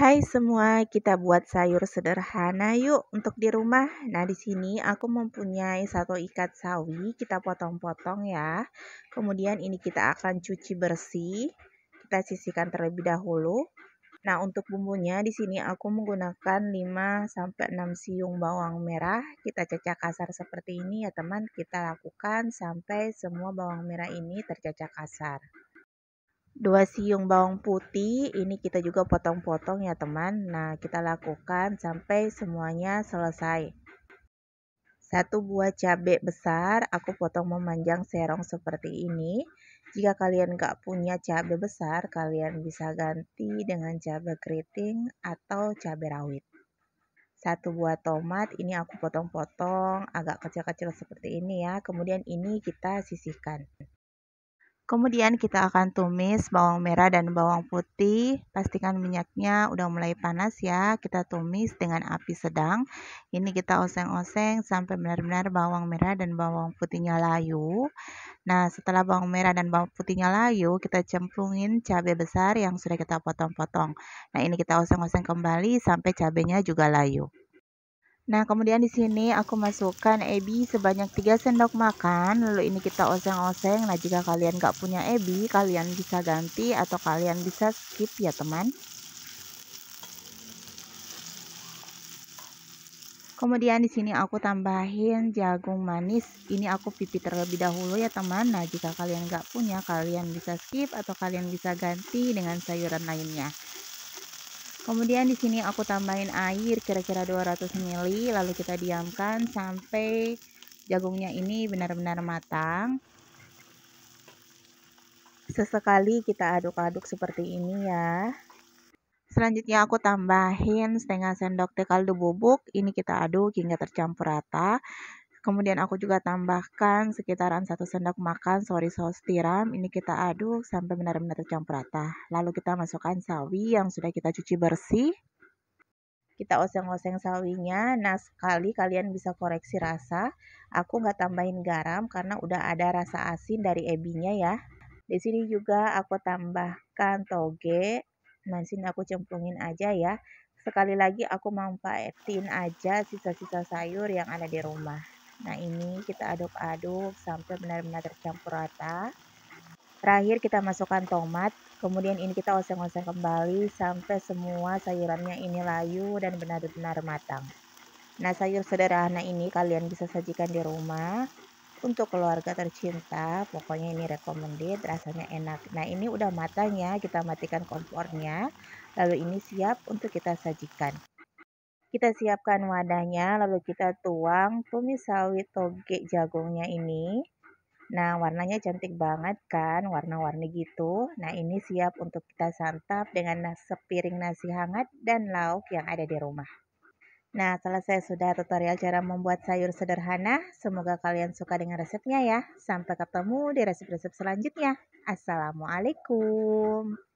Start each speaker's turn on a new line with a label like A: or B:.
A: Hai semua, kita buat sayur sederhana yuk untuk di rumah. Nah, di sini aku mempunyai satu ikat sawi, kita potong-potong ya. Kemudian ini kita akan cuci bersih. Kita sisihkan terlebih dahulu. Nah, untuk bumbunya di sini aku menggunakan 5 sampai 6 siung bawang merah. Kita cacah kasar seperti ini ya, teman. Kita lakukan sampai semua bawang merah ini tercacah kasar dua siung bawang putih ini kita juga potong-potong ya teman nah kita lakukan sampai semuanya selesai satu buah cabai besar aku potong memanjang serong seperti ini jika kalian gak punya cabai besar kalian bisa ganti dengan cabai keriting atau cabai rawit satu buah tomat ini aku potong-potong agak kecil-kecil seperti ini ya kemudian ini kita sisihkan Kemudian kita akan tumis bawang merah dan bawang putih. Pastikan minyaknya udah mulai panas ya. Kita tumis dengan api sedang. Ini kita oseng-oseng sampai benar-benar bawang merah dan bawang putihnya layu. Nah, setelah bawang merah dan bawang putihnya layu, kita cemplungin cabai besar yang sudah kita potong-potong. Nah, ini kita oseng-oseng kembali sampai cabainya juga layu. Nah, kemudian di sini aku masukkan ebi sebanyak 3 sendok makan. Lalu ini kita oseng-oseng. Nah, jika kalian gak punya ebi, kalian bisa ganti atau kalian bisa skip ya, teman. Kemudian di sini aku tambahin jagung manis. Ini aku pipit terlebih dahulu ya teman. Nah jika kalian gak punya, kalian bisa skip atau kalian bisa ganti dengan sayuran lainnya. Kemudian di sini aku tambahin air kira-kira 200 ml lalu kita diamkan sampai jagungnya ini benar-benar matang. Sesekali kita aduk-aduk seperti ini ya. Selanjutnya aku tambahin setengah sendok teh kaldu bubuk, ini kita aduk hingga tercampur rata. Kemudian aku juga tambahkan sekitaran satu sendok makan sori saus tiram. Ini kita aduk sampai benar-benar tercampur rata. Lalu kita masukkan sawi yang sudah kita cuci bersih. Kita oseng-oseng sawinya. Nah sekali kalian bisa koreksi rasa. Aku nggak tambahin garam karena udah ada rasa asin dari ebinya ya. Di sini juga aku tambahkan toge. Nah sini aku cemplungin aja ya. Sekali lagi aku manfaatin aja sisa-sisa sayur yang ada di rumah. Nah ini kita aduk-aduk sampai benar-benar tercampur rata. Terakhir kita masukkan tomat, kemudian ini kita oseng-oseng kembali sampai semua sayurannya ini layu dan benar-benar matang. Nah sayur sederhana ini kalian bisa sajikan di rumah untuk keluarga tercinta pokoknya ini recommended rasanya enak nah ini udah matang ya kita matikan kompornya lalu ini siap untuk kita sajikan kita siapkan wadahnya, lalu kita tuang tumis sawit toge jagungnya ini. Nah, warnanya cantik banget kan, warna-warni gitu. Nah, ini siap untuk kita santap dengan sepiring nasi hangat dan lauk yang ada di rumah. Nah, selesai sudah tutorial cara membuat sayur sederhana. Semoga kalian suka dengan resepnya ya. Sampai ketemu di resep-resep selanjutnya. Assalamualaikum.